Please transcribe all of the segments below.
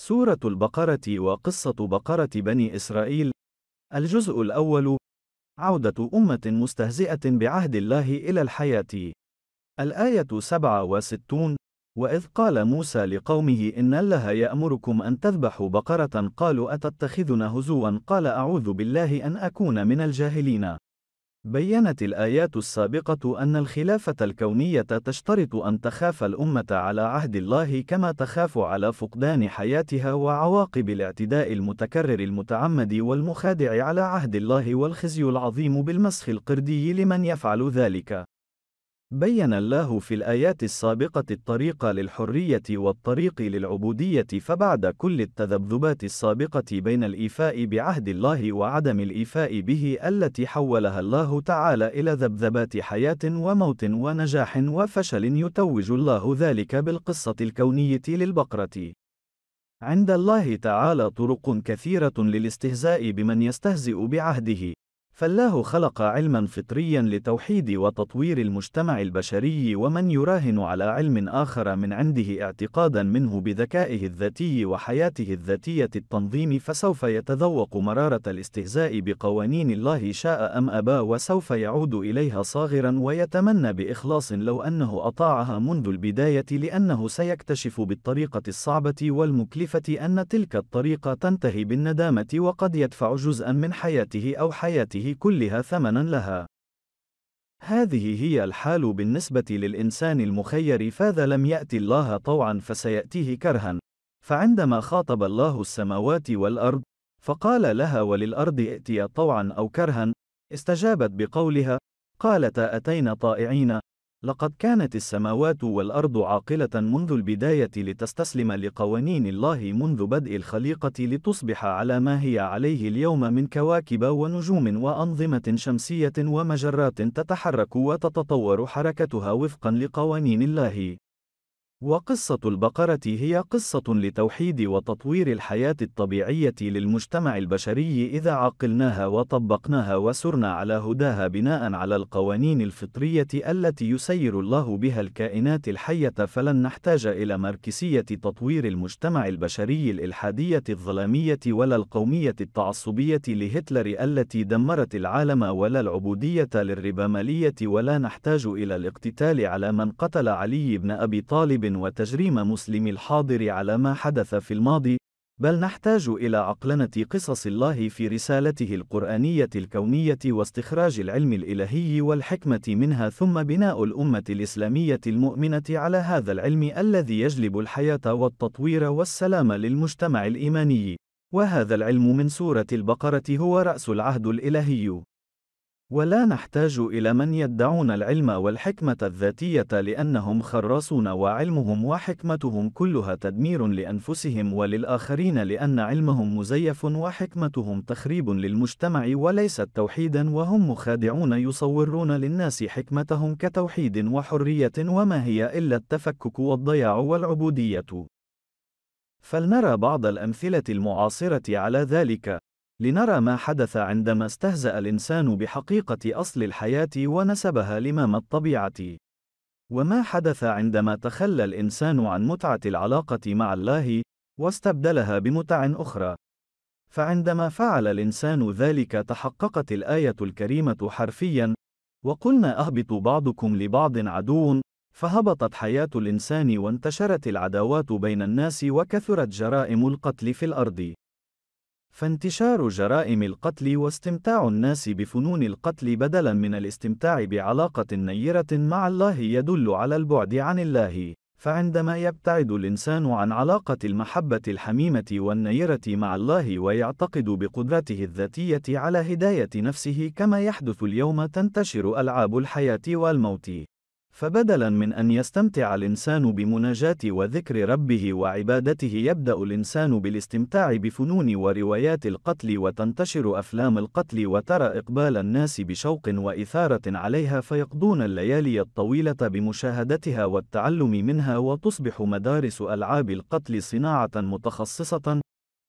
سورة البقرة وقصة بقرة بني إسرائيل الجزء الأول عودة أمة مستهزئة بعهد الله إلى الحياة الآية 67 وإذ قال موسى لقومه إن الله يأمركم أن تذبحوا بقرة قالوا أتتخذنا هزوا قال أعوذ بالله أن أكون من الجاهلين بيّنت الآيات السابقة أن الخلافة الكونية تشترط أن تخاف الأمة على عهد الله كما تخاف على فقدان حياتها وعواقب الاعتداء المتكرر المتعمد والمخادع على عهد الله والخزي العظيم بالمسخ القردي لمن يفعل ذلك. بين الله في الآيات السابقة الطريق للحرية والطريق للعبودية فبعد كل التذبذبات السابقة بين الإيفاء بعهد الله وعدم الإيفاء به التي حولها الله تعالى إلى ذبذبات حياة وموت ونجاح وفشل يتوج الله ذلك بالقصة الكونية للبقرة. عند الله تعالى طرق كثيرة للاستهزاء بمن يستهزئ بعهده. فالله خلق علما فطريا لتوحيد وتطوير المجتمع البشري ومن يراهن على علم آخر من عنده اعتقادا منه بذكائه الذاتي وحياته الذاتية التنظيم فسوف يتذوق مرارة الاستهزاء بقوانين الله شاء أم أبى وسوف يعود إليها صاغرا ويتمنى بإخلاص لو أنه أطاعها منذ البداية لأنه سيكتشف بالطريقة الصعبة والمكلفة أن تلك الطريقة تنتهي بالندامة وقد يدفع جزءا من حياته أو حياته هذه كلها ثمنا لها. هذه هي الحال بالنسبة للإنسان المخير فذا لم يأتي الله طوعا فسيأتيه كرها. فعندما خاطب الله السماوات والأرض، فقال لها وللأرض ائتيا طوعا أو كرها، استجابت بقولها، قالتا أتينا طائعين، لقد كانت السماوات والأرض عاقلة منذ البداية لتستسلم لقوانين الله منذ بدء الخليقة لتصبح على ما هي عليه اليوم من كواكب ونجوم وأنظمة شمسية ومجرات تتحرك وتتطور حركتها وفقا لقوانين الله. وقصة البقرة هي قصة لتوحيد وتطوير الحياة الطبيعية للمجتمع البشري إذا عقلناها وطبقناها وسرنا على هداها بناء على القوانين الفطرية التي يسير الله بها الكائنات الحية فلن نحتاج إلى مركزية تطوير المجتمع البشري الإلحادية الظلامية ولا القومية التعصبية لهتلر التي دمرت العالم ولا العبودية للربامالية ولا نحتاج إلى الاقتتال على من قتل علي بن أبي طالب وتجريم مسلم الحاضر على ما حدث في الماضي بل نحتاج إلى عقلنة قصص الله في رسالته القرآنية الكونية واستخراج العلم الإلهي والحكمة منها ثم بناء الأمة الإسلامية المؤمنة على هذا العلم الذي يجلب الحياة والتطوير والسلام للمجتمع الإيماني. وهذا العلم من سورة البقرة هو رأس العهد الإلهي. ولا نحتاج إلى من يدعون العلم والحكمة الذاتية لأنهم خراصون وعلمهم وحكمتهم كلها تدمير لأنفسهم وللآخرين لأن علمهم مزيف وحكمتهم تخريب للمجتمع وليست توحيدا وهم مخادعون يصورون للناس حكمتهم كتوحيد وحرية وما هي إلا التفكك والضياع والعبودية. فلنرى بعض الأمثلة المعاصرة على ذلك. لنرى ما حدث عندما استهزأ الإنسان بحقيقة أصل الحياة ونسبها لمام الطبيعة. وما حدث عندما تخلى الإنسان عن متعة العلاقة مع الله، واستبدلها بمتع أخرى. فعندما فعل الإنسان ذلك تحققت الآية الكريمة حرفيًا، وقلنا أهبط بعضكم لبعض عدو، فهبطت حياة الإنسان وانتشرت العداوات بين الناس وكثرت جرائم القتل في الأرض. فانتشار جرائم القتل واستمتاع الناس بفنون القتل بدلاً من الاستمتاع بعلاقة نيرة مع الله يدل على البعد عن الله. فعندما يبتعد الإنسان عن علاقة المحبة الحميمة والنيرة مع الله ويعتقد بقدرته الذاتية على هداية نفسه كما يحدث اليوم تنتشر ألعاب الحياة والموت. فبدلا من أن يستمتع الإنسان بمناجاة وذكر ربه وعبادته يبدأ الإنسان بالاستمتاع بفنون وروايات القتل وتنتشر أفلام القتل وترى إقبال الناس بشوق وإثارة عليها فيقضون الليالي الطويلة بمشاهدتها والتعلم منها وتصبح مدارس ألعاب القتل صناعة متخصصة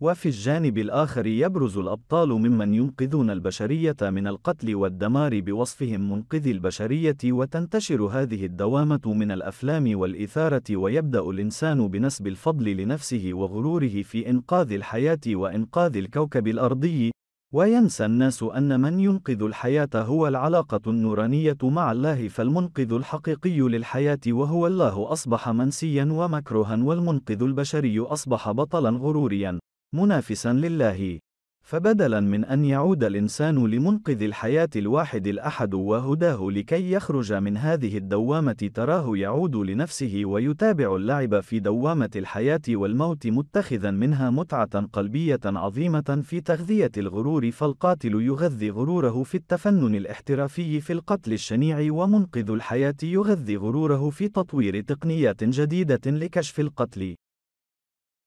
وفي الجانب الآخر يبرز الأبطال ممن ينقذون البشرية من القتل والدمار بوصفهم منقذي البشرية وتنتشر هذه الدوامة من الأفلام والإثارة ويبدأ الإنسان بنسب الفضل لنفسه وغروره في إنقاذ الحياة وإنقاذ الكوكب الأرضي وينسى الناس أن من ينقذ الحياة هو العلاقة النورانية مع الله فالمنقذ الحقيقي للحياة وهو الله أصبح منسيا ومكروها والمنقذ البشري أصبح بطلا غروريا منافسا لله فبدلا من أن يعود الإنسان لمنقذ الحياة الواحد الأحد وهداه لكي يخرج من هذه الدوامة تراه يعود لنفسه ويتابع اللعب في دوامة الحياة والموت متخذا منها متعة قلبية عظيمة في تغذية الغرور فالقاتل يغذي غروره في التفنن الاحترافي في القتل الشنيع ومنقذ الحياة يغذي غروره في تطوير تقنيات جديدة لكشف القتل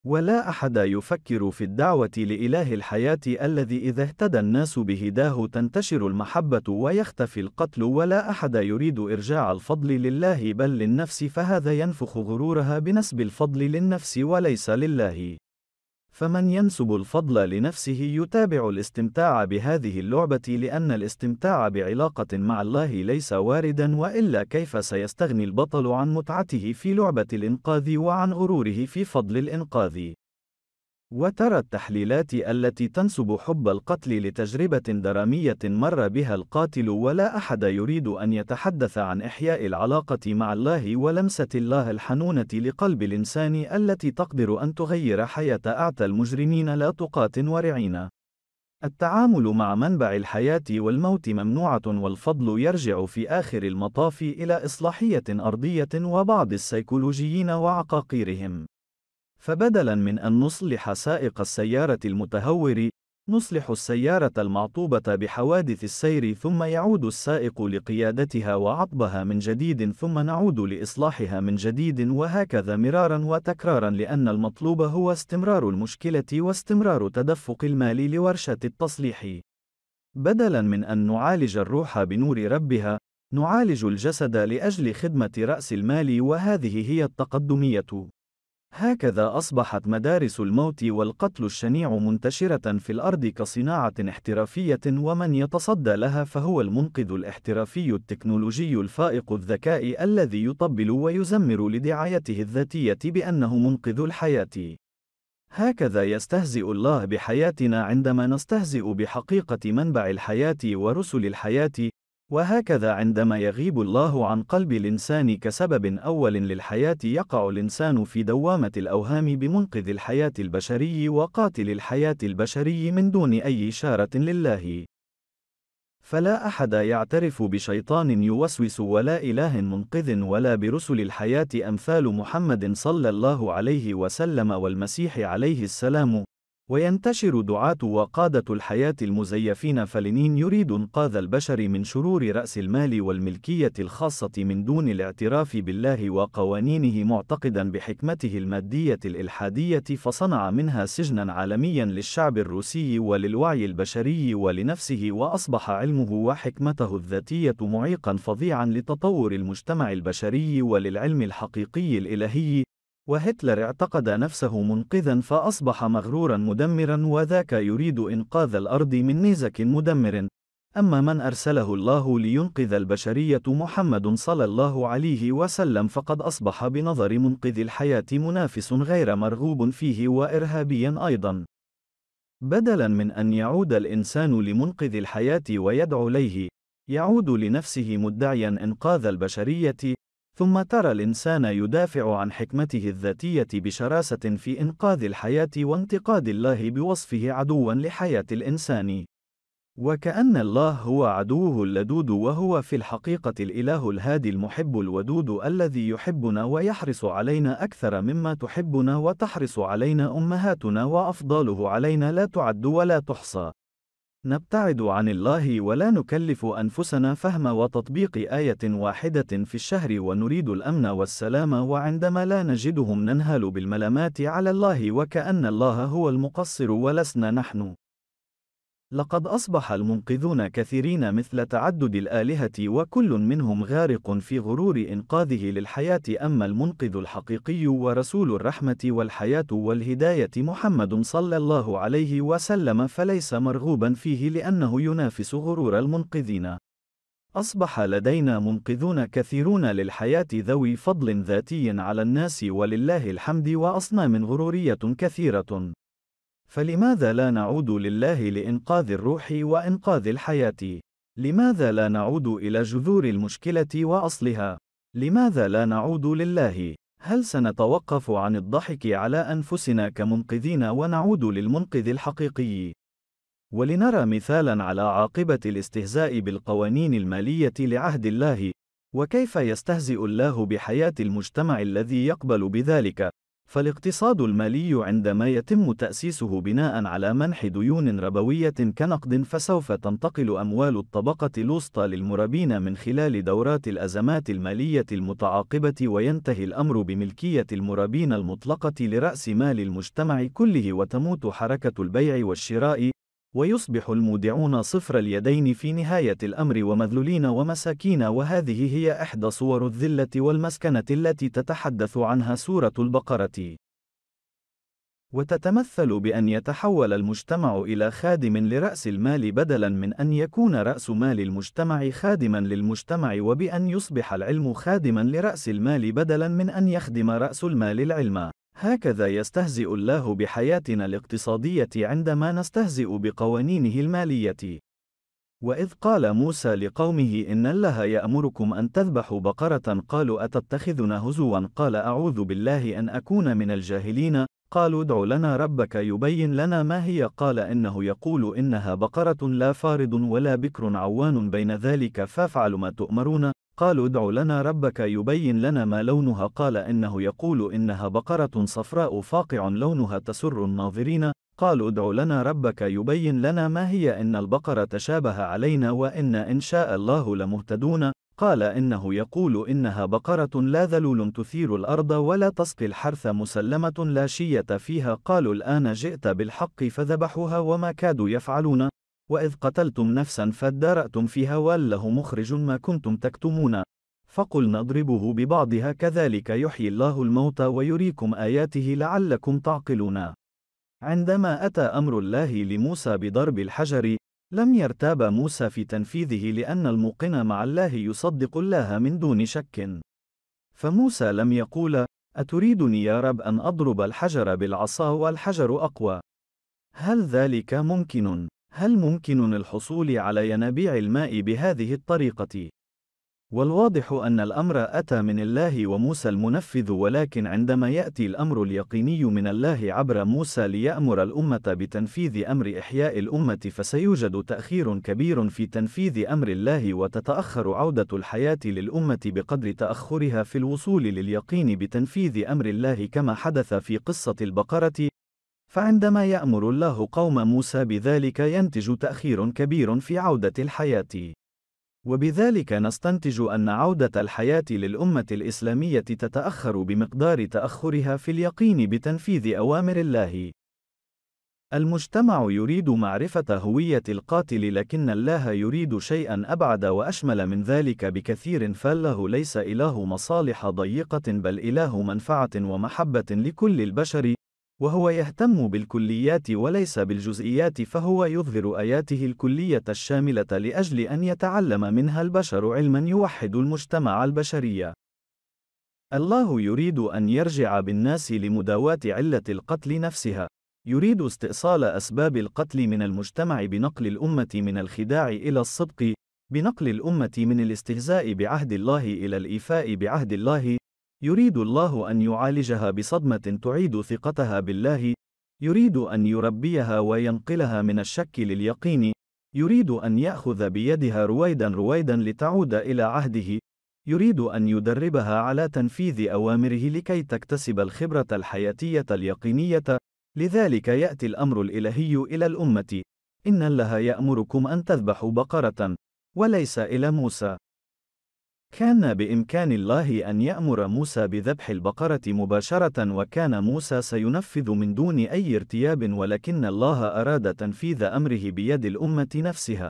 ولا أحد يفكر في الدعوة لإله الحياة الذي إذا اهتدى الناس بهداه تنتشر المحبة ويختفي القتل ولا أحد يريد إرجاع الفضل لله بل للنفس فهذا ينفخ غرورها بنسب الفضل للنفس وليس لله فمن ينسب الفضل لنفسه يتابع الاستمتاع بهذه اللعبة لأن الاستمتاع بعلاقة مع الله ليس واردا وإلا كيف سيستغني البطل عن متعته في لعبة الإنقاذ وعن غروره في فضل الإنقاذ وترى التحليلات التي تنسب حب القتل لتجربة درامية مر بها القاتل ولا أحد يريد أن يتحدث عن إحياء العلاقة مع الله ولمسة الله الحنونة لقلب الإنسان التي تقدر أن تغير حياة أعتى المجرمين لا تقاة ورعين. التعامل مع منبع الحياة والموت ممنوعة والفضل يرجع في آخر المطاف إلى إصلاحية أرضية وبعض السيكولوجيين وعقاقيرهم. فبدلاً من أن نصلح سائق السيارة المتهور، نصلح السيارة المعطوبة بحوادث السير ثم يعود السائق لقيادتها وعطبها من جديد ثم نعود لإصلاحها من جديد وهكذا مرارا وتكرارا لأن المطلوب هو استمرار المشكلة واستمرار تدفق المال لورشة التصليح. بدلا من أن نعالج الروح بنور ربها، نعالج الجسد لأجل خدمة رأس المال وهذه هي التقدمية. هكذا أصبحت مدارس الموت والقتل الشنيع منتشرة في الأرض كصناعة احترافية ومن يتصدى لها فهو المنقذ الاحترافي التكنولوجي الفائق الذكاء الذي يطبل ويزمر لدعايته الذاتية بأنه منقذ الحياة. هكذا يستهزئ الله بحياتنا عندما نستهزئ بحقيقة منبع الحياة ورسل الحياة وهكذا عندما يغيب الله عن قلب الإنسان كسبب أول للحياة يقع الإنسان في دوامة الأوهام بمنقذ الحياة البشري وقاتل الحياة البشري من دون أي إشارة لله. فلا أحد يعترف بشيطان يوسوس ولا إله منقذ ولا برسل الحياة أمثال محمد صلى الله عليه وسلم والمسيح عليه السلام، وينتشر دعاة وقادة الحياة المزيفين فلنين يريد إنقاذ البشر من شرور رأس المال والملكية الخاصة من دون الاعتراف بالله وقوانينه معتقدا بحكمته المادية الإلحادية فصنع منها سجنا عالميا للشعب الروسي وللوعي البشري ولنفسه وأصبح علمه وحكمته الذاتية معيقا فظيعا لتطور المجتمع البشري وللعلم الحقيقي الإلهي وهتلر اعتقد نفسه منقذا فأصبح مغرورا مدمرا وذاك يريد إنقاذ الأرض من نيزك مدمر أما من أرسله الله لينقذ البشرية محمد صلى الله عليه وسلم فقد أصبح بنظر منقذ الحياة منافس غير مرغوب فيه وإرهابيا أيضا بدلا من أن يعود الإنسان لمنقذ الحياة ويدعو إليه يعود لنفسه مدعيا إنقاذ البشرية ثم ترى الإنسان يدافع عن حكمته الذاتية بشراسة في إنقاذ الحياة وانتقاد الله بوصفه عدواً لحياة الإنسان. وكأن الله هو عدوه اللدود وهو في الحقيقة الإله الهادي المحب الودود الذي يحبنا ويحرص علينا أكثر مما تحبنا وتحرص علينا أمهاتنا وأفضاله علينا لا تعد ولا تحصى. نبتعد عن الله ولا نكلف أنفسنا فهم وتطبيق آية واحدة في الشهر ونريد الأمن والسلام وعندما لا نجدهم ننهل بالملامات على الله وكأن الله هو المقصر ولسنا نحن. لقد أصبح المنقذون كثيرين مثل تعدد الآلهة وكل منهم غارق في غرور إنقاذه للحياة أما المنقذ الحقيقي ورسول الرحمة والحياة والهداية محمد صلى الله عليه وسلم فليس مرغوبا فيه لأنه ينافس غرور المنقذين. أصبح لدينا منقذون كثيرون للحياة ذوي فضل ذاتي على الناس ولله الحمد وأصنام غرورية كثيرة. فلماذا لا نعود لله لإنقاذ الروح وإنقاذ الحياة؟ لماذا لا نعود إلى جذور المشكلة وأصلها؟ لماذا لا نعود لله؟ هل سنتوقف عن الضحك على أنفسنا كمنقذين ونعود للمنقذ الحقيقي؟ ولنرى مثالا على عاقبة الاستهزاء بالقوانين المالية لعهد الله، وكيف يستهزئ الله بحياة المجتمع الذي يقبل بذلك. فالاقتصاد المالي عندما يتم تأسيسه بناء على منح ديون ربوية كنقد فسوف تنتقل أموال الطبقة الوسطى للمربين من خلال دورات الأزمات المالية المتعاقبة وينتهي الأمر بملكية المربين المطلقة لرأس مال المجتمع كله وتموت حركة البيع والشراء ويصبح المودعون صفر اليدين في نهاية الأمر ومذلولين ومساكين وهذه هي إحدى صور الذلة والمسكنة التي تتحدث عنها سورة البقرة. وتتمثل بأن يتحول المجتمع إلى خادم لرأس المال بدلاً من أن يكون رأس مال المجتمع خادماً للمجتمع وبأن يصبح العلم خادماً لرأس المال بدلاً من أن يخدم رأس المال العلم. هكذا يستهزئ الله بحياتنا الاقتصادية عندما نستهزئ بقوانينه المالية. وإذ قال موسى لقومه إن الله يأمركم أن تذبحوا بقرة قالوا أتتخذنا هزوا قال أعوذ بالله أن أكون من الجاهلين قالوا ادع لنا ربك يبين لنا ما هي قال إنه يقول إنها بقرة لا فارض ولا بكر عوان بين ذلك فافعلوا ما تؤمرون قالوا ادع لنا ربك يبين لنا ما لونها قال إنه يقول إنها بقرة صفراء فاقع لونها تسر الناظرين قالوا ادع لنا ربك يبين لنا ما هي إن البقرة تشابه علينا وإن إن شاء الله لمهتدون قال إنه يقول إنها بقرة لا ذلول تثير الأرض ولا تسقي الحرث مسلمة لا شية فيها قالوا الآن جئت بالحق فذبحوها وما كادوا يفعلون وإذ قتلتم نفسا فادارأتم فيها والله مخرج ما كنتم تكتمون فقل نضربه ببعضها كذلك يحيي الله الموتى ويريكم آياته لعلكم تعقلون عندما أتى أمر الله لموسى بضرب الحجر لم يرتاب موسى في تنفيذه لأن الموقن مع الله يصدق الله من دون شك فموسى لم يقول أتريدني يا رب أن أضرب الحجر بالعصا والحجر أقوى هل ذلك ممكن؟ هل ممكن الحصول على ينابيع الماء بهذه الطريقة؟ والواضح أن الأمر أتى من الله وموسى المنفذ ولكن عندما يأتي الأمر اليقيني من الله عبر موسى ليأمر الأمة بتنفيذ أمر إحياء الأمة فسيوجد تأخير كبير في تنفيذ أمر الله وتتأخر عودة الحياة للأمة بقدر تأخرها في الوصول لليقين بتنفيذ أمر الله كما حدث في قصة البقرة فعندما يأمر الله قوم موسى بذلك ينتج تأخير كبير في عودة الحياة. وبذلك نستنتج أن عودة الحياة للأمة الإسلامية تتأخر بمقدار تأخرها في اليقين بتنفيذ أوامر الله. المجتمع يريد معرفة هوية القاتل لكن الله يريد شيئا أبعد وأشمل من ذلك بكثير فالله ليس إله مصالح ضيقة بل إله منفعة ومحبة لكل البشر وهو يهتم بالكليات وليس بالجزئيات فهو يظهر آياته الكلية الشاملة لأجل أن يتعلم منها البشر علما يوحد المجتمع البشرية. الله يريد أن يرجع بالناس لمداواة علة القتل نفسها. يريد استئصال أسباب القتل من المجتمع بنقل الأمة من الخداع إلى الصدق، بنقل الأمة من الاستهزاء بعهد الله إلى الإيفاء بعهد الله، يريد الله أن يعالجها بصدمة تعيد ثقتها بالله، يريد أن يربيها وينقلها من الشك لليقين، يريد أن يأخذ بيدها رويدا رويدا لتعود إلى عهده، يريد أن يدربها على تنفيذ أوامره لكي تكتسب الخبرة الحياتية اليقينية، لذلك يأتي الأمر الإلهي إلى الأمة، إن الله يأمركم أن تذبحوا بقرة، وليس إلى موسى. كان بإمكان الله أن يأمر موسى بذبح البقرة مباشرة وكان موسى سينفذ من دون أي ارتياب ولكن الله أراد تنفيذ أمره بيد الأمة نفسها.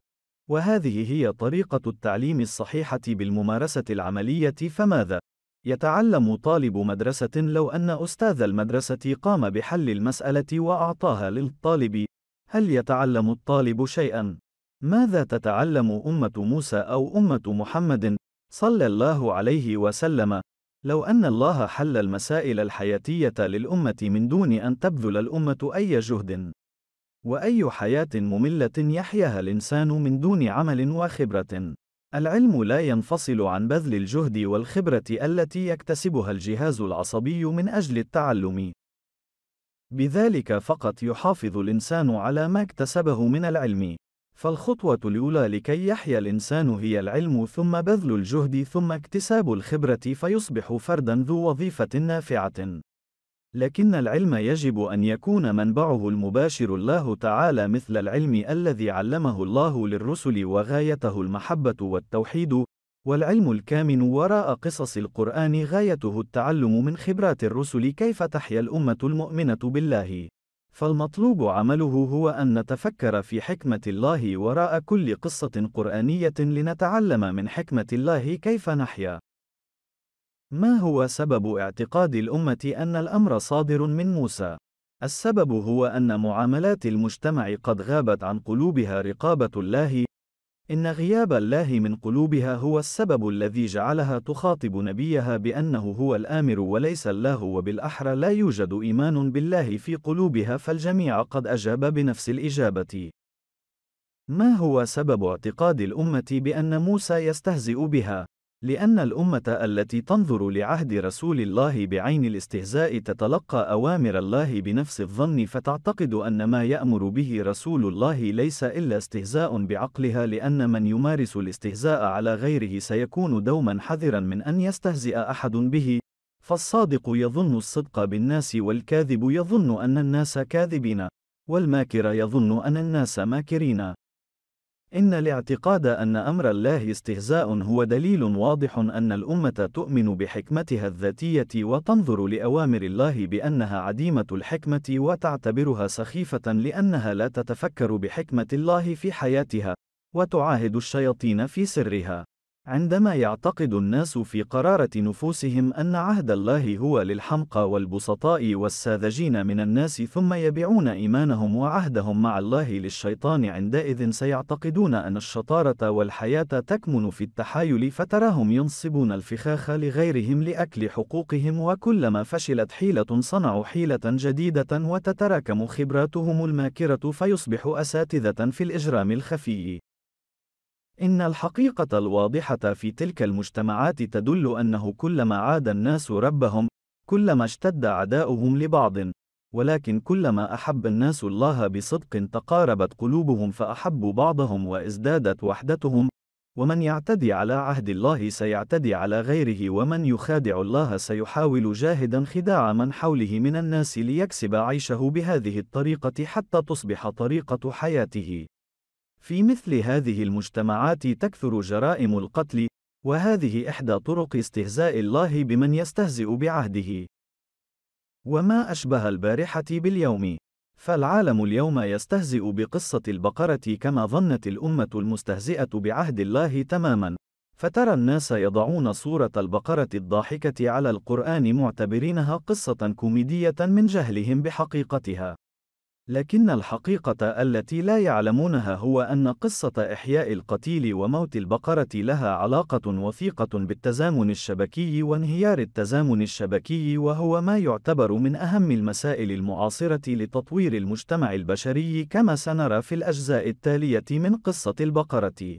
وهذه هي طريقة التعليم الصحيحة بالممارسة العملية فماذا؟ يتعلم طالب مدرسة لو أن أستاذ المدرسة قام بحل المسألة وأعطاها للطالب، هل يتعلم الطالب شيئًا؟ ماذا تتعلم أمة موسى أو أمة محمد صلى الله عليه وسلم لو أن الله حل المسائل الحياتية للأمة من دون أن تبذل الأمة أي جهد وأي حياة مملة يحياها الإنسان من دون عمل وخبرة العلم لا ينفصل عن بذل الجهد والخبرة التي يكتسبها الجهاز العصبي من أجل التعلم بذلك فقط يحافظ الإنسان على ما اكتسبه من العلم فالخطوة الأولى لكي يحيا الإنسان هي العلم ثم بذل الجهد ثم اكتساب الخبرة فيصبح فردا ذو وظيفة نافعة. لكن العلم يجب أن يكون منبعه المباشر الله تعالى مثل العلم الذي علمه الله للرسل وغايته المحبة والتوحيد، والعلم الكامن وراء قصص القرآن غايته التعلم من خبرات الرسل كيف تحيا الأمة المؤمنة بالله. فالمطلوب عمله هو أن نتفكر في حكمة الله وراء كل قصة قرآنية لنتعلم من حكمة الله كيف نحيا. ما هو سبب اعتقاد الأمة أن الأمر صادر من موسى؟ السبب هو أن معاملات المجتمع قد غابت عن قلوبها رقابة الله إن غياب الله من قلوبها هو السبب الذي جعلها تخاطب نبيها بأنه هو الآمر وليس الله وبالأحرى لا يوجد إيمان بالله في قلوبها فالجميع قد أجاب بنفس الإجابة. ما هو سبب اعتقاد الأمة بأن موسى يستهزئ بها؟ لأن الأمة التي تنظر لعهد رسول الله بعين الاستهزاء تتلقى أوامر الله بنفس الظن فتعتقد أن ما يأمر به رسول الله ليس إلا استهزاء بعقلها لأن من يمارس الاستهزاء على غيره سيكون دوما حذرا من أن يستهزئ أحد به، فالصادق يظن الصدق بالناس والكاذب يظن أن الناس كاذبين، والماكر يظن أن الناس ماكرين. إن الاعتقاد أن أمر الله استهزاء هو دليل واضح أن الأمة تؤمن بحكمتها الذاتية وتنظر لأوامر الله بأنها عديمة الحكمة وتعتبرها سخيفة لأنها لا تتفكر بحكمة الله في حياتها، وتعاهد الشياطين في سرها. عندما يعتقد الناس في قرارة نفوسهم أن عهد الله هو للحمقى والبسطاء والساذجين من الناس ثم يبيعون إيمانهم وعهدهم مع الله للشيطان عندئذ سيعتقدون أن الشطارة والحياة تكمن في التحايل فتراهم ينصبون الفخاخ لغيرهم لأكل حقوقهم وكلما فشلت حيلة صنعوا حيلة جديدة وتتراكم خبراتهم الماكرة فيصبح أساتذة في الإجرام الخفي. إن الحقيقة الواضحة في تلك المجتمعات تدل أنه كلما عاد الناس ربهم، كلما اشتد عداؤهم لبعض، ولكن كلما أحب الناس الله بصدق تقاربت قلوبهم فأحبوا بعضهم وازدادت وحدتهم، ومن يعتدي على عهد الله سيعتدي على غيره ومن يخادع الله سيحاول جاهدا خداع من حوله من الناس ليكسب عيشه بهذه الطريقة حتى تصبح طريقة حياته. في مثل هذه المجتمعات تكثر جرائم القتل، وهذه إحدى طرق استهزاء الله بمن يستهزئ بعهده. وما أشبه البارحة باليوم. فالعالم اليوم يستهزئ بقصة البقرة كما ظنت الأمة المستهزئة بعهد الله تماما. فترى الناس يضعون صورة البقرة الضاحكة على القرآن معتبرينها قصة كوميدية من جهلهم بحقيقتها. لكن الحقيقة التي لا يعلمونها هو أن قصة إحياء القتيل وموت البقرة لها علاقة وثيقة بالتزامن الشبكي وانهيار التزامن الشبكي وهو ما يعتبر من أهم المسائل المعاصرة لتطوير المجتمع البشري كما سنرى في الأجزاء التالية من قصة البقرة.